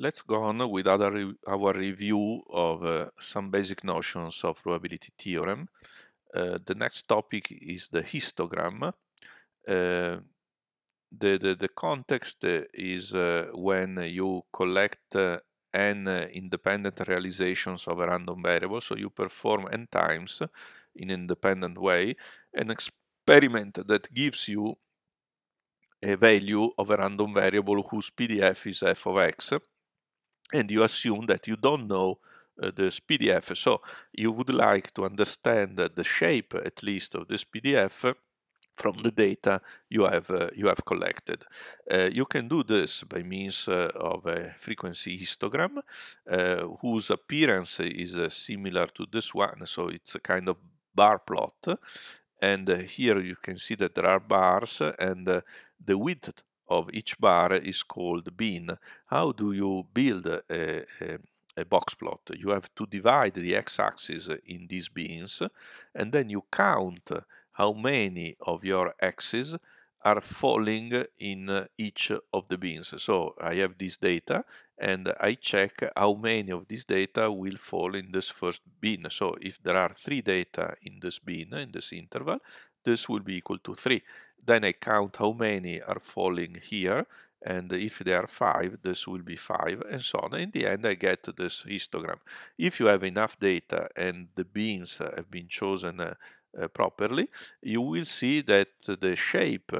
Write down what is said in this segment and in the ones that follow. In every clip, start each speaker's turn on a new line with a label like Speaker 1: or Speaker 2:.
Speaker 1: Let's go on with re our review of uh, some basic notions of probability theorem. Uh, the next topic is the histogram. Uh, the, the, the, context uh, is uh, when you collect uh, n independent realizations of a random variable, so you perform n times in an independent way an experiment that gives you a value of a random variable whose PDF is f of x and you assume that you don't know uh, this PDF. So you would like to understand uh, the shape, at least, of this PDF uh, from the data you have uh, you have collected. Uh, you can do this by means uh, of a frequency histogram uh, whose appearance is uh, similar to this one, so it's a kind of bar plot. And here you can see that there are bars and the width of each bar is called bin. How do you build a, a, a box plot? You have to divide the x-axis in these bins and then you count how many of your axes are falling in uh, each of the bins. So I have this data and I check how many of this data will fall in this first bin. So if there are three data in this bin, in this interval, this will be equal to 3. Then I count how many are falling here, and if there are 5, this will be 5, and so on. In the end, I get this histogram. If you have enough data and the beans have been chosen uh, uh, properly, you will see that the shape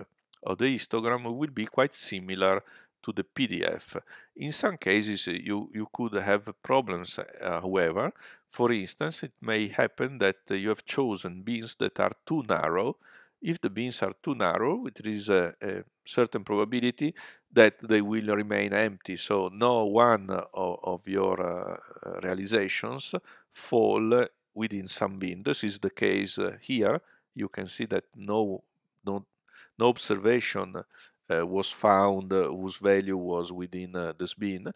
Speaker 1: of the histogram will be quite similar to the PDF. In some cases, you, you could have problems, uh, however, for instance, it may happen that uh, you have chosen beans that are too narrow. If the beans are too narrow, there is a, a certain probability that they will remain empty. So no one uh, of, of your uh, uh, realizations fall within some bin. This is the case uh, here. You can see that no, no, no observation uh, was found whose value was within this bin.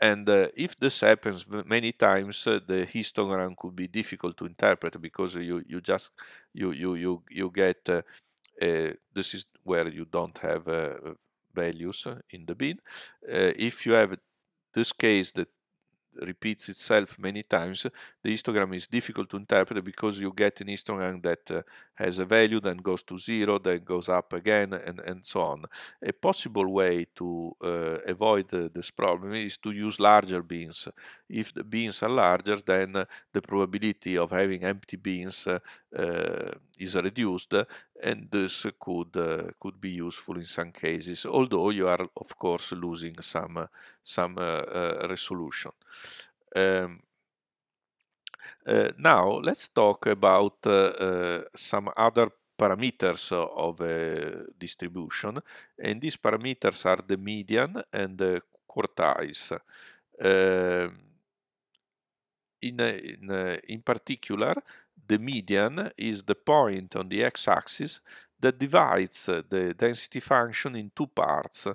Speaker 1: And uh, if this happens many times, uh, the histogram could be difficult to interpret because you, you just you you you you get uh, this is where you don't have uh, values in the bin. Uh, if you have this case that repeats itself many times, the histogram is difficult to interpret because you get an histogram that uh, has a value, then goes to zero, then goes up again, and, and so on. A possible way to uh, avoid uh, this problem is to use larger bins. If the bins are larger, then uh, the probability of having empty bins uh, uh, is reduced, and this could uh, could be useful in some cases although you are of course losing some uh, some uh, resolution um, uh, now let's talk about uh, uh, some other parameters of a distribution and these parameters are the median and the quartiles um, in, in, in particular the median is the point on the x-axis that divides uh, the density function in two parts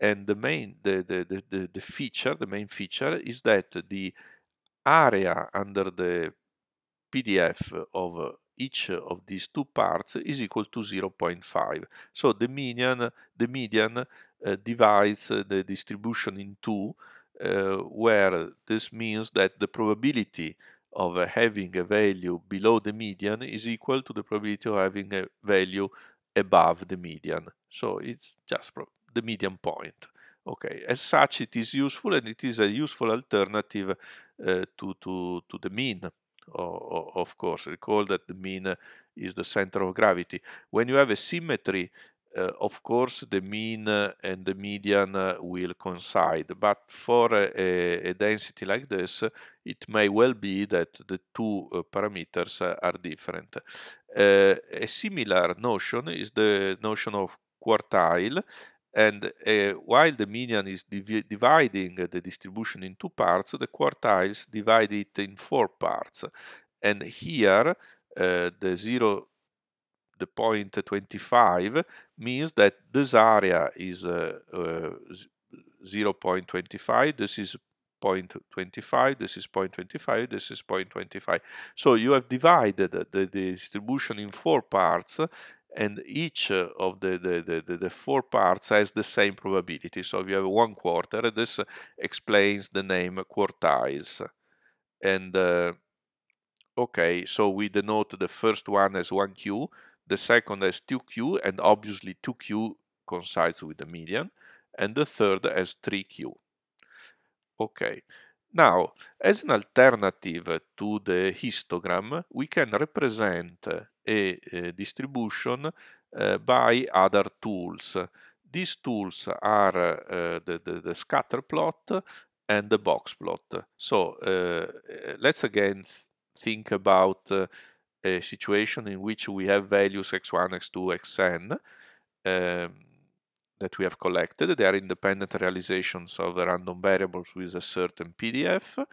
Speaker 1: and the main the, the, the, the, feature the main feature is that the area under the pdf of uh, each of these two parts is equal to 0.5 so the median the median uh, divides uh, the distribution in two uh, where this means that the probability of having a value below the median is equal to the probability of having a value above the median. So it's just the median point. Okay, as such, it is useful and it is a useful alternative uh, to, to, to the mean, of course. Recall that the mean is the center of gravity. When you have a symmetry Eh, of course, the mean eh, and the median eh, will coincide, but for a, a, density like this, it may well be that the two parameters are different. a similar notion is the notion of quartile, and uh, while the median is dividing the distribution in two parts, the quartiles divide it in four parts. And here, uh, the 0, the point 25 means that this area is uh, uh, 0.25, this is 0.25, this is 0.25, this is 0.25. So you have divided the, the distribution in four parts and each uh, of the, the, the, the, four parts has the same probability. So we have one quarter, this explains the name quartiles. And uh, okay, so we denote the first one as 1q, the second has 2q, and obviously 2q coincides with the median. And the third has 3q. Okay. Now, as an alternative to the histogram, we can represent a, a distribution uh, by other tools. These tools are uh, the, the, the, scatter plot and the box plot. So uh, let's again th think about uh, a eh, situation in which we have values x1, x2, xn um, that we have collected. They are independent realizations of the random variables with a certain PDF.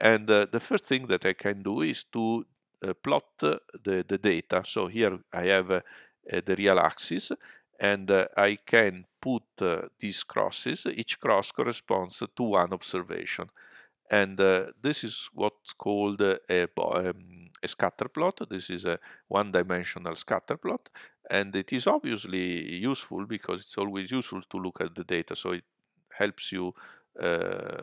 Speaker 1: And uh, the first thing that I can do is to uh, plot the, the data. So here I have uh, the real axis and I can put these crosses. Each cross corresponds to one observation and uh, this is what's called a, um, a scatter plot. This is a one-dimensional scatter plot, and it is obviously useful because it's always useful to look at the data. So it helps you uh,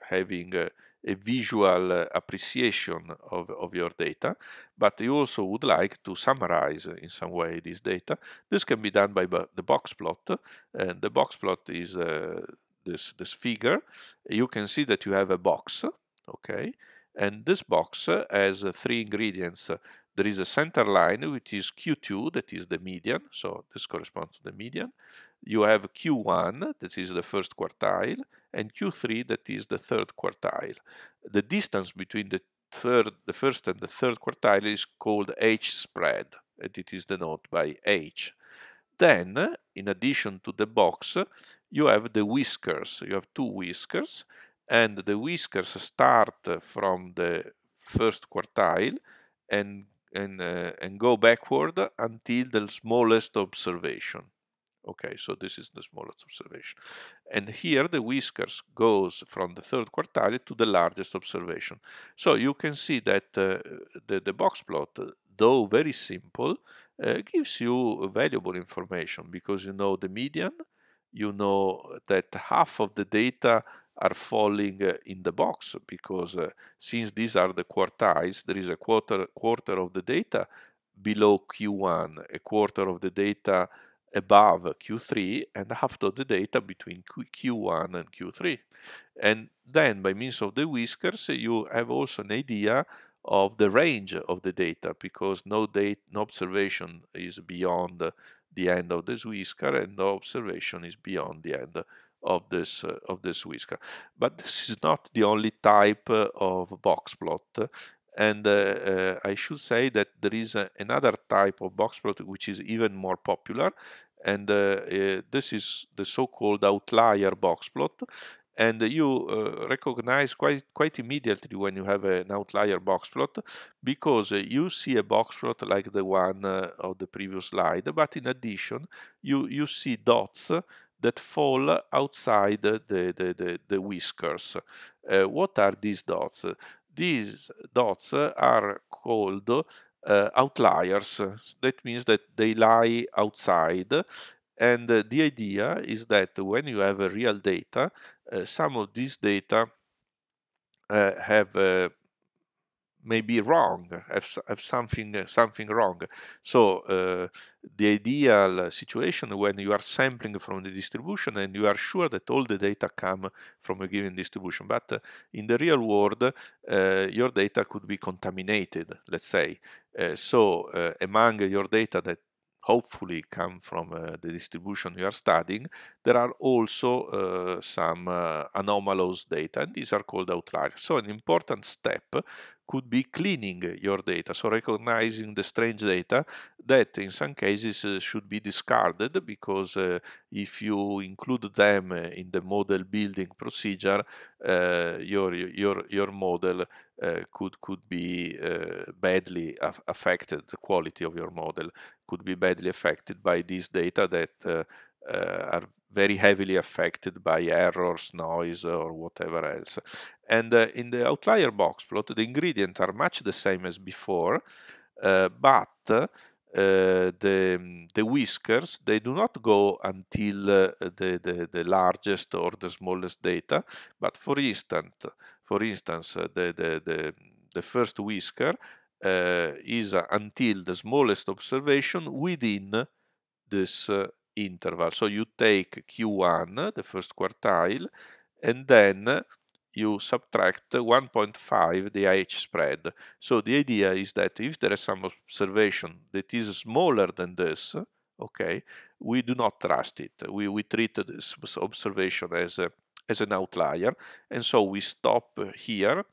Speaker 1: having a, a visual uh, appreciation of, of your data, but you also would like to summarize in some way this data. This can be done by the box plot, and the box plot is uh, this, this figure, you can see that you have a box, okay? And this box has uh, three ingredients. There is a center line, which is Q2, that is the median, so this corresponds to the median. You have Q1, that is the first quartile, and Q3, that is the third quartile. The distance between the third, the first and the third quartile is called H spread, and it is denoted by H. Then, in addition to the box, you have the whiskers. You have two whiskers, and the whiskers start from the first quartile and and, uh, and go backward until the smallest observation. Okay, so this is the smallest observation. And here the whiskers goes from the third quartile to the largest observation. So you can see that uh, the, the box plot, though very simple, uh, gives you valuable information because you know the median, you know that half of the data are falling uh, in the box because uh, since these are the quartiles, there is a quarter quarter of the data below Q1, a quarter of the data above Q3, and half of the data between Q Q1 and Q3. And then by means of the whiskers, you have also an idea of the range of the data because no date, no observation is beyond the end of this whisker and no observation is beyond the end of this uh, of this whisker. But this is not the only type uh, of box plot. And uh, uh, I should say that there is uh, another type of box plot which is even more popular, and uh, this is the so-called outlier box plot and you uh, recognize quite quite immediately when you have an outlier box plot because uh, you see a box plot like the one uh, of the previous slide but in addition you you see dots that fall outside the the the, the whiskers uh, what are these dots these dots are called uh, outliers that means that they lie outside and uh, the idea is that when you have real data, uh, some of these data uh, have uh, maybe wrong, have, have something something wrong. So uh, the ideal situation when you are sampling from the distribution and you are sure that all the data come from a given distribution. But uh, in the real world, uh, your data could be contaminated, let's say. so among your data that hopefully come from uh, the distribution you are studying, there are also uh, some uh, anomalous data, and these are called outliers. So an important step could be cleaning your data, so recognizing the strange data that in some cases uh, should be discarded because uh, if you include them uh, in the model building procedure, uh, your, your, your model uh, could, could be uh, badly af affected, the quality of your model could be badly affected by these data that are very heavily affected by errors, noise, or whatever else. And uh, in the outlier box plot, the ingredients are much the same as before, uh, but uh, the, mm, the whiskers, they do not go until uh, the, the, the, largest or the smallest data, but for instance, for instance, uh, the, the, the, the first whisker uh, is until the smallest observation within this interval. So you take Q1, the first quartile, and then you subtract 1.5 the IH spread. So the idea is that if there is some observation that is smaller than this, okay, we do not trust it. We, we treat this observation as, a, as an outlier, and so we stop here,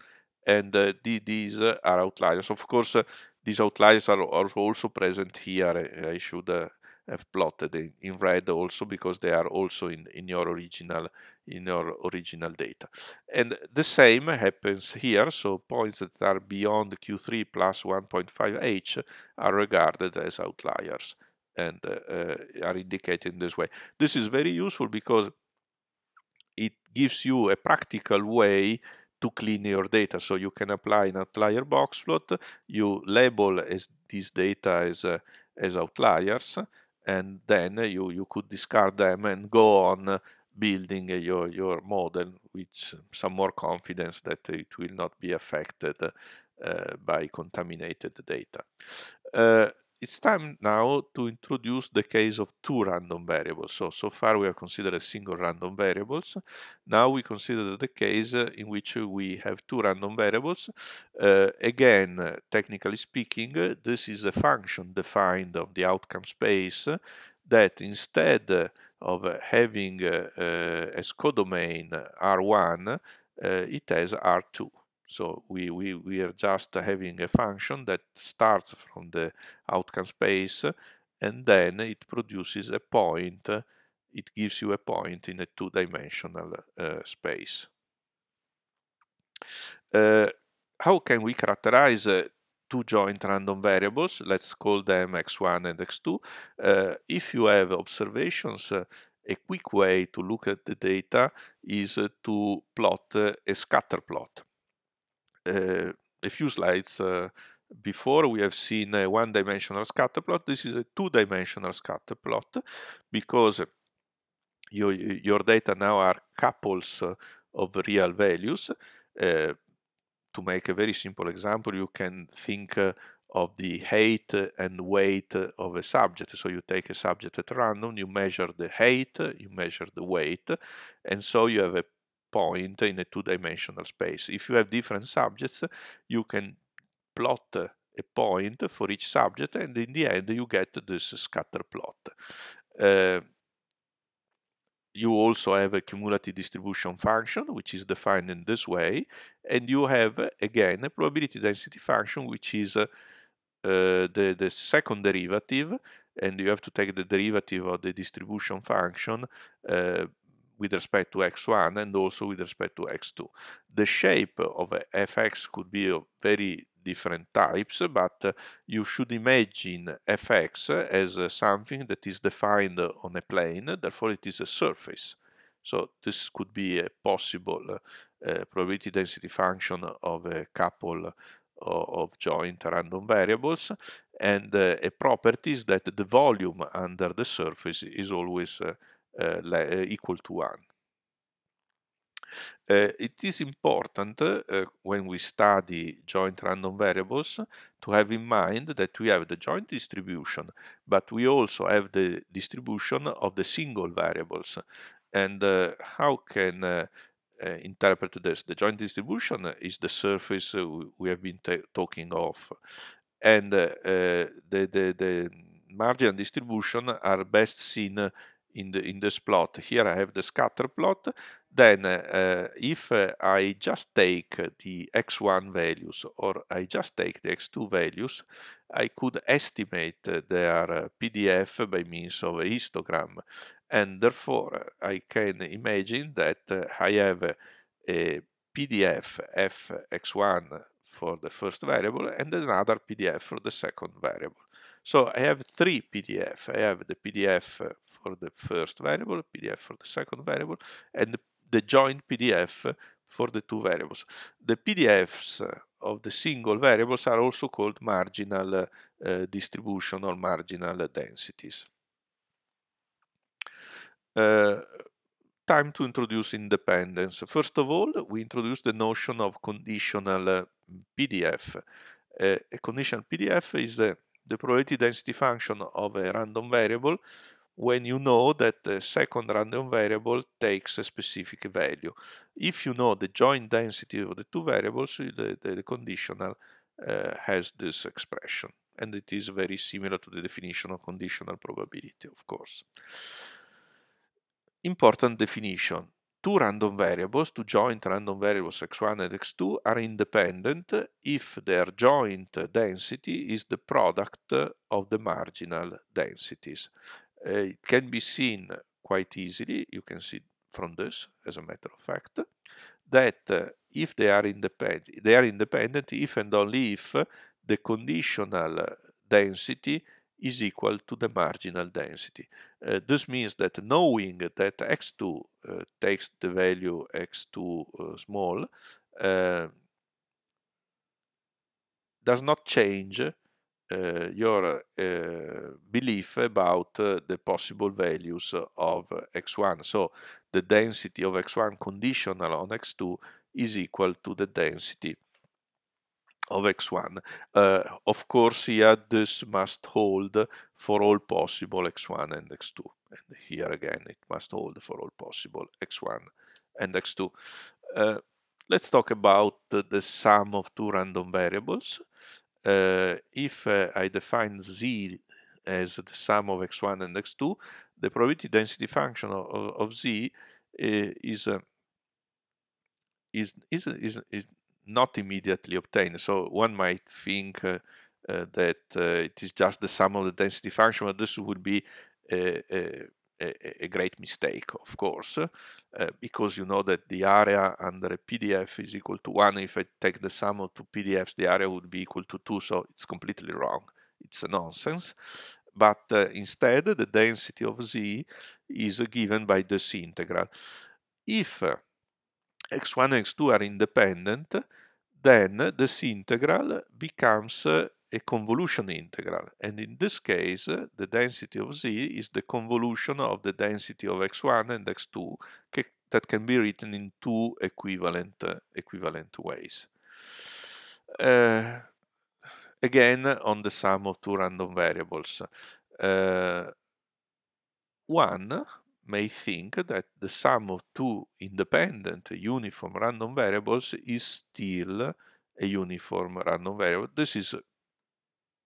Speaker 1: and uh, the, these are outliers. Of course, uh, these outliers are, are, also present here. I should uh, have plotted in, red also because they are also in, in your original in your original data. And the same happens here, so points that are beyond Q3 plus 1.5h are regarded as outliers and uh, uh, are indicated in this way. This is very useful because it gives you a practical way to clean your data. So you can apply an outlier box plot, you label as these data as, uh, as outliers, and then you, you could discard them and go on building your, your model with some more confidence that it will not be affected uh, by contaminated data. Uh, it's time now to introduce the case of two random variables. So, so far we have considered single random variables. Now we consider the case in which we have two random variables. Uh, again, technically speaking, this is a function defined of the outcome space that instead of having uh, uh as codomain R1, uh, it has R2. So we, we, we are just having a function that starts from the outcome space and then it produces a point, it gives you a point in a two-dimensional uh, space. Uh, how can we characterize uh, two joint random variables? Let's call them x1 and x2. Uh, if you have observations, uh, a quick way to look at the data is uh, to plot a scatter plot. Uh, a few slides uh, before we have seen a one-dimensional scatter plot. This is a two-dimensional scatter plot because your, your data now are couples uh, of real values. Uh, to make a very simple example, you can think uh, of the height and weight of a subject. So you take a subject at random, you measure the height, you measure the weight, and so you have a point in a two-dimensional space. If you have different subjects, you can plot a point for each subject and in the end you get this scatter plot. Uh, you also have a cumulative distribution function which is defined in this way and you have again a probability density function which is uh, uh, the, the second derivative and you have to take the derivative of the distribution function uh, with respect to x1 and also with respect to x2. The shape of fx could be of very different types, but uh, you should imagine fx as uh, something that is defined on a plane, therefore it is a surface. So this could be a possible uh, uh probability density function of a couple of joint random variables and uh, a property is that the volume under the surface is always uh, equal eh, eh, to 1. Uh, it is important uh, when we study joint random variables to have in mind that we have the joint distribution, but we also have the distribution of the single variables. And uh, how can interpret this? The joint distribution is the surface we have been talking of. And the, the, the marginal distribution are best seen in, the, in this plot. Here I have the scatter plot. Then uh, if uh, I just take the x1 values or I just take the x2 values, I could estimate their uh, PDF by means of a histogram. And therefore I can imagine that uh, I have a PDF fx1 for the first variable and another PDF for the second variable. So I have three PDF. I have the PDF for the first variable, PDF for the second variable, and the joint PDF for the two variables. The PDFs of the single variables are also called marginal uh, distribution or marginal densities. Uh, time to introduce independence. First of all, we introduce the notion of conditional uh, PDF. Uh, a conditional PDF is the the probability density function of a random variable when you know that the second random variable takes a specific value. If you know the joint density of the two variables, the, the, the conditional uh, has this expression. And it is very similar to the definition of conditional probability, of course. Important definition two random variables, two joint random variables x1 and x2 are independent if their joint density is the product of the marginal densities. Uh, it can be seen quite easily, you can see from this as a matter of fact, that uh, if they are independent, they are independent if and only if the conditional density is equal to the marginal density. Uh, this means that knowing that x2 uh, takes the value x2 uh, small uh, does not change uh, your uh, belief about the possible values of x1. So the density of x1 conditional on x2 is equal to the density of x1. Uh, of course, here this must hold for all possible x1 and x2. And here again, it must hold for all possible x1 and x2. Uh, let's talk about the, the, sum of two random variables. Uh, if I define z as the sum of x1 and x2, the probability density function of, of, of z is, is, is, is, is not immediately obtained. So one might think uh, uh, that uh, it is just the sum of the density function, but this would be a, a, a great mistake, of course, uh, because you know that the area under a PDF is equal to 1. If I take the sum of two PDFs, the area would be equal to 2, so it's completely wrong. It's nonsense but uh, instead the density of z is uh, given by this integral. If uh, x1 and x2 are independent, then this integral becomes uh, a convolution integral. And in this case, the density of z is the convolution of the density of x1 and x2 that can be written in two equivalent, uh, equivalent ways. Uh, again, on the sum of two random variables. Uh, one may think that the sum of two independent uniform random variables is still a uniform random variable. This is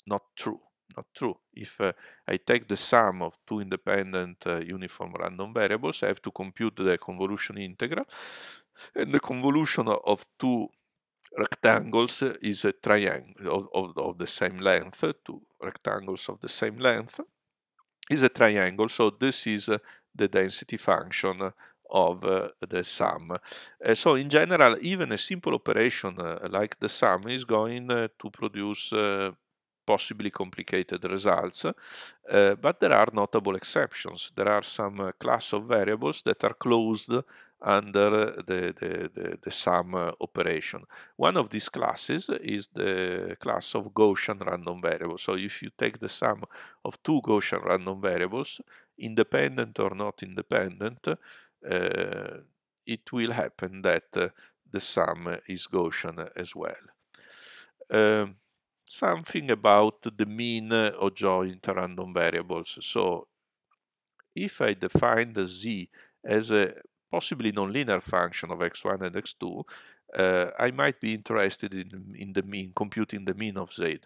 Speaker 1: not true. Not true. If uh, I take the sum of two independent uh, uniform random variables, I have to compute the convolution integral, and the convolution of two rectangles is a triangle of, of, of the same length, two rectangles of the same length, is a triangle, so this is uh, the density function of uh, the sum. Uh, so in general, even a simple operation uh, like the sum is going uh, to produce uh, possibly complicated results, uh, but there are notable exceptions. There are some class of variables that are closed under the, the, the, the sum uh, operation. One of these classes is the class of Gaussian random variables. So if you take the sum of two Gaussian random variables, independent or not independent, uh, it will happen that uh, the sum is Gaussian as well. Um, something about the mean or joint random variables. So if I define the z as a possibly nonlinear function of x1 and x2, uh, I might be interested in, in the mean, computing the mean of z.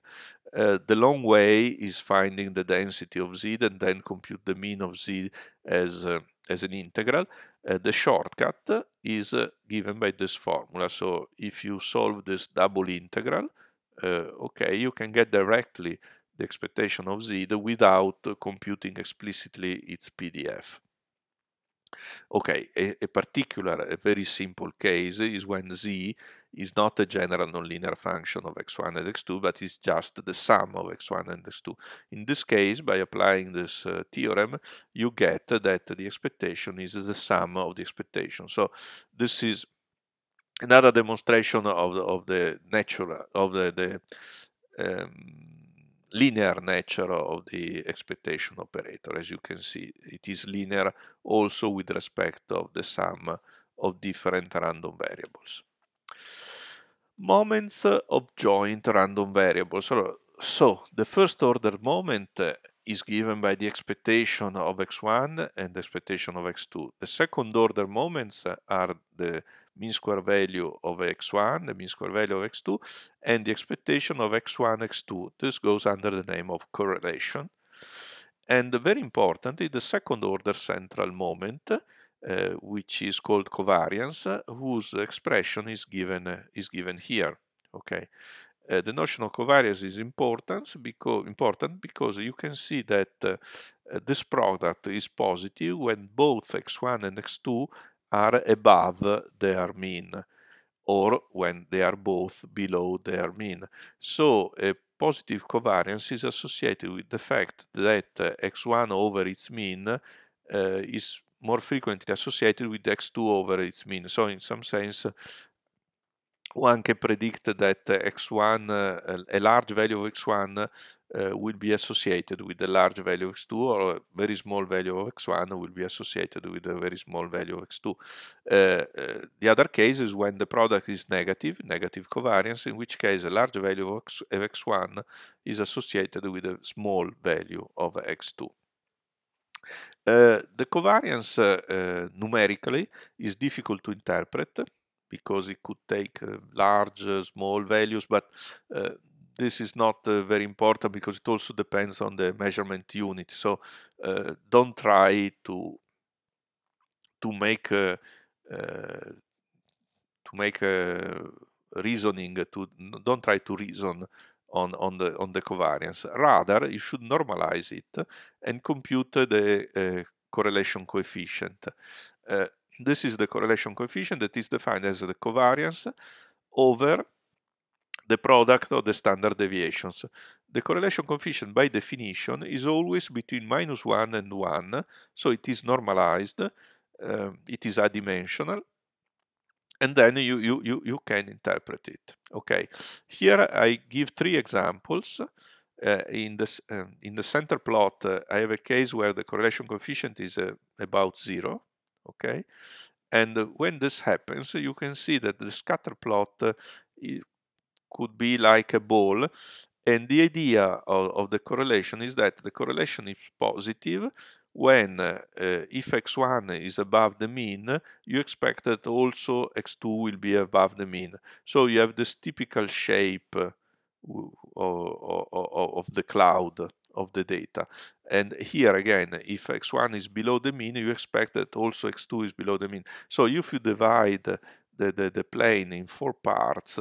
Speaker 1: Uh, the long way is finding the density of z and then compute the mean of z as, uh, as an integral. Uh, the shortcut is uh, given by this formula. So if you solve this double integral, uh, okay, you can get directly the expectation of z without computing explicitly its PDF. Okay, a, a particular, a very simple case is when z is not a general nonlinear function of x1 and x2, but is just the sum of x1 and x2. In this case, by applying this uh, theorem, you get that the expectation is the sum of the expectation. So this is another demonstration of the, of the nature of the, the um, linear nature of the expectation operator. As you can see, it is linear also with respect of the sum of different random variables. Moments of joint random variables. So the first order moment is given by the expectation of x1 and the expectation of x2. The second order moments are the mean square value of x1, the mean square value of x2, and the expectation of x1, x2. This goes under the name of correlation. And very importantly, the second order central moment, uh, which is called covariance, uh, whose expression is given, uh, is given here. Okay. Uh, the notion of covariance is important because, important because you can see that uh, uh, this product is positive when both x1 and x2 are above their mean or when they are both below their mean. So a positive covariance is associated with the fact that uh, x1 over its mean uh, is more frequently associated with x2 over its mean. So in some sense, one can predict that uh, x1, uh, a large value of x1 uh, will be associated with a large value of x2 or a very small value of x1 will be associated with a very small value of x2. Uh, uh, the other case is when the product is negative, negative covariance, in which case a large value of, x, of x1 is associated with a small value of x2. Uh, the covariance uh, uh, numerically is difficult to interpret because it could take uh, large, uh, small values, but uh, this is not uh, very important because it also depends on the measurement unit. So uh, don't try to to make a, uh, to make a reasoning to don't try to reason on on the on the covariance. Rather, you should normalize it and compute the uh, correlation coefficient. Uh, this is the correlation coefficient that is defined as the covariance over the product of the standard deviations. The correlation coefficient by definition is always between minus 1 and 1, so it is normalized, uh, it is adimensional, and then you, you, you, you can interpret it. Okay, here I give three examples. Uh, in, this, um, in the center plot, uh, I have a case where the correlation coefficient is uh, about 0, okay? And when this happens, you can see that the scatter plot uh, could be like a ball. And the idea of, of the correlation is that the correlation is positive when uh, if x1 is above the mean, you expect that also x2 will be above the mean. So you have this typical shape of, of, of the cloud of the data. And here again, if x1 is below the mean, you expect that also x2 is below the mean. So if you divide the, the, the plane in four parts,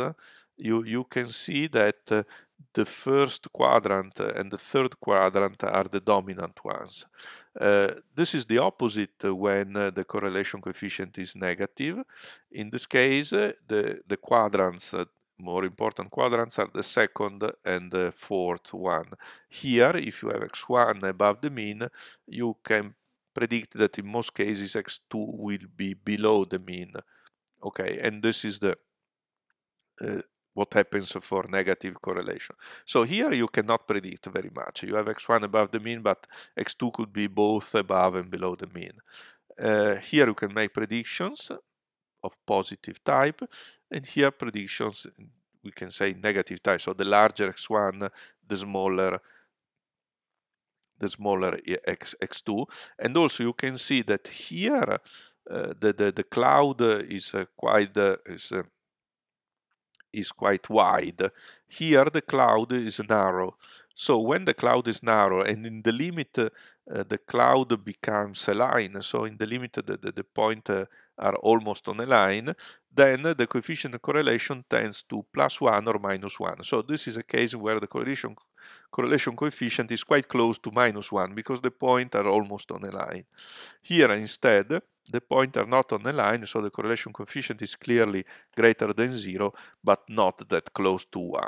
Speaker 1: you, you can see that uh, the first quadrant and the third quadrant are the dominant ones. Uh, this is the opposite when uh, the correlation coefficient is negative. In this case, uh, the, the quadrants, uh, more important quadrants, are the second and the fourth one. Here, if you have x1 above the mean, you can predict that in most cases x2 will be below the mean. Okay, and this is the uh, what happens for negative correlation. So here you cannot predict very much. You have x1 above the mean, but x2 could be both above and below the mean. Uh, here you can make predictions of positive type, and here predictions, we can say negative type. So the larger x1, the smaller the smaller x, x2. And also you can see that here uh, the, the, the cloud is uh, quite, uh, is uh, is quite wide. Here the cloud is narrow. So when the cloud is narrow and in the limit uh, the cloud becomes a line, so in the limit the, the, the point uh, are almost on a line, then the coefficient correlation tends to plus 1 or minus 1. So this is a case where the correlation correlation coefficient is quite close to minus 1 because the points are almost on a line. Here instead, the points are not on a line, so the correlation coefficient is clearly greater than 0, but not that close to 1.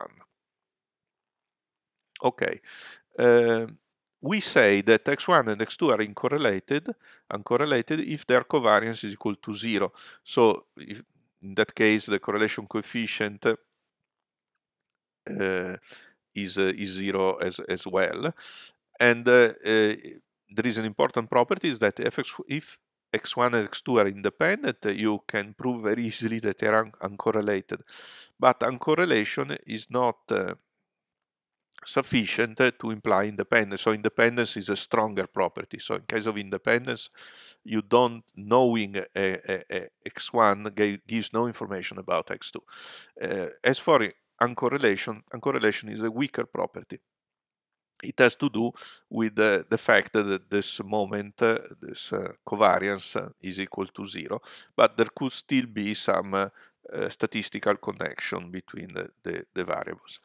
Speaker 1: Okay, uh, we say that x1 and x2 are uncorrelated, uncorrelated if their covariance is equal to 0. So in that case, the correlation coefficient uh, is, eh, is zero as, as well. And eh, eh, there is an important property is that if x1 and x2 are independent, you can prove very easily that they are un uncorrelated. But uncorrelation is not uh, sufficient to imply independence. So independence is a stronger property. So in case of independence, you don't knowing a, a, a x1 gives no information about x2. Uh, as for uncorrelation. Uncorrelation is a weaker property. It has to do with the fact that this moment, uh, this uh, covariance uh, is equal to zero, but there could still be some uh, statistical connection between the, the, the variables.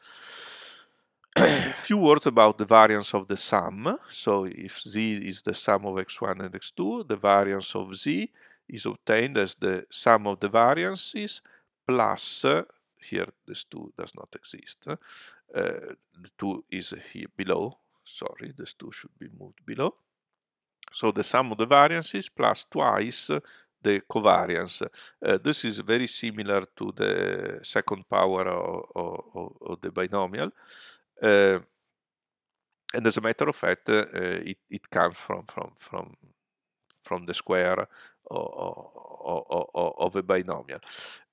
Speaker 1: A few words about the variance of the sum. So if z is the sum of x1 and x2, the variance of z is obtained as the sum of the variances plus here, this 2 does not exist. Uh, the 2 is here below. Sorry, this 2 should be moved below. So the sum of the variances plus twice uh, the covariance. Uh, this is very similar to the second power of, of, of the binomial. Uh, and as a matter of fact, uh, it, it comes from, from, from, from the square of a binomial.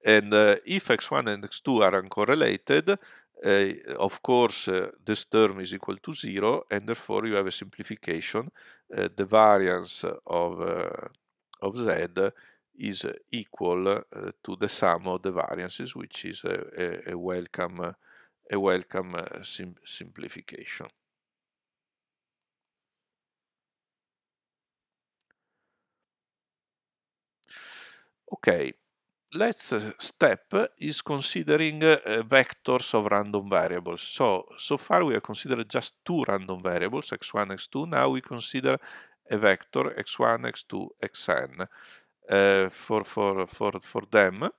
Speaker 1: And uh, if x1 and x2 are uncorrelated, uh, of course, uh, this term is equal to zero, and therefore you have a simplification. the variance of, of z is equal to the sum of the variances, which is a, a, a welcome, a welcome sim simplification. Okay, let's uh, step is considering uh, vectors of random variables. So, so far we have considered just two random variables, x1, x2. Now we consider a vector, x1, x2, xn. Uh, for, for, for, for them,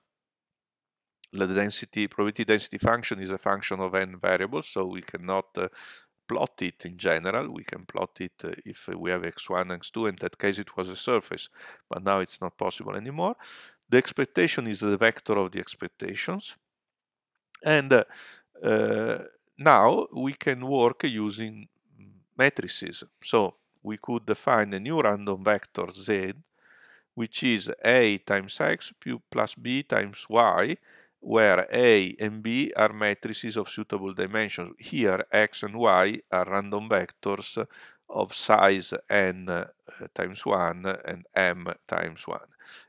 Speaker 1: the density, probability density function is a function of n variables, so we cannot uh, plot it in general. We can plot it uh, if we have x1, x2. In that case, it was a surface, but now it's not possible anymore. The expectation is the vector of the expectations. And uh, uh, now we can work using matrices. So we could define a new random vector z, which is a times x plus b times y where A and B are matrices of suitable dimensions. Here, X and Y are random vectors of size n uh, times 1 and m times 1.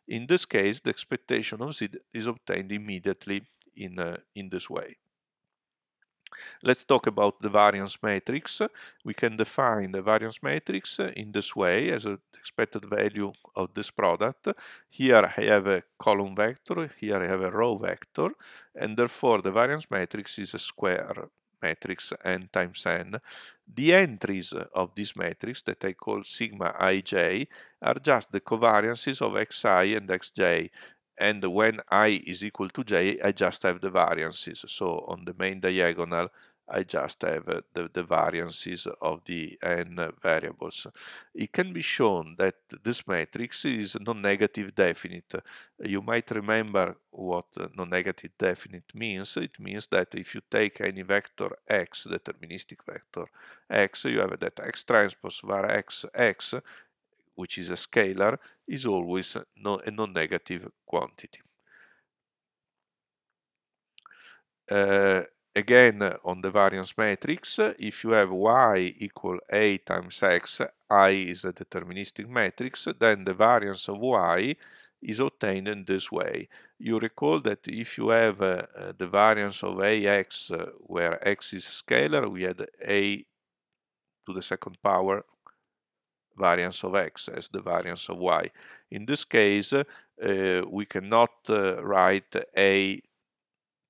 Speaker 1: In this case, the expectation of z is obtained immediately in, uh, in this way. Let's talk about the variance matrix. We can define the variance matrix in this way as an expected value of this product. Here I have a column vector, here I have a row vector, and therefore the variance matrix is a square matrix n times n. The entries of this matrix that I call sigma ij are just the covariances of xi and xj and when i is equal to j i just have the variances so on the main diagonal I just have uh, the, the variances of the n variables. It can be shown that this matrix is non-negative definite. You might remember what non-negative definite means. It means that if you take any vector x, deterministic vector x, you have that x transpose var x, x, which is a scalar, is always a non-negative quantity. Uh, again, on the variance matrix, if you have y equal a times x, i is a deterministic matrix, then the variance of y is obtained in this way. You recall that if you have uh, the variance of ax, uh, where x is scalar, we had a to the second power variance of x as the variance of y. In this case, uh, we cannot uh, write a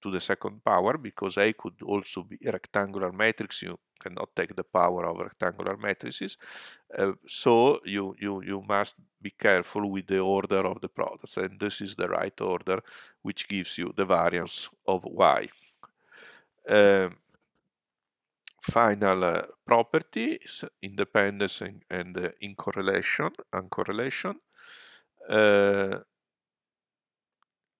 Speaker 1: to the second power because A could also be a rectangular matrix. You cannot take the power of rectangular matrices. Uh, so you, you, you must be careful with the order of the products. And this is the right order, which gives you the variance of Y. Um, final uh, properties, independence and, and uh, in correlation, and correlation. Uh,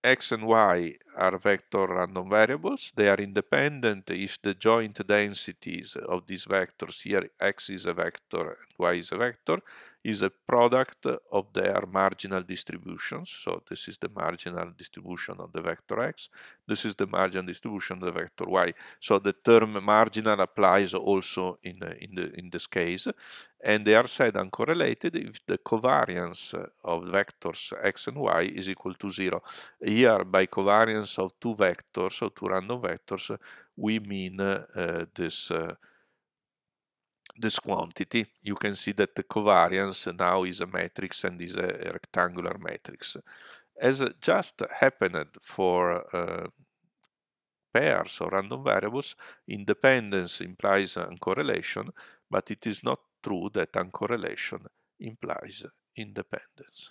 Speaker 1: x and y are vector random variables. They are independent if the joint densities of these vectors, here x is a vector and y is a vector, is a product of their marginal distributions. So this is the marginal distribution of the vector x. This is the marginal distribution of the vector y. So the term marginal applies also in, in, the, in this case. And they are said uncorrelated if the covariance of vectors x and y is equal to zero. Here by covariance of two vectors, or two random vectors, we mean eh, this eh, this quantity. You can see that the covariance now is a matrix and is a, rectangular matrix. As just happened for uh, pairs or random variables, independence implies uncorrelation, but it is not true that uncorrelation implies independence.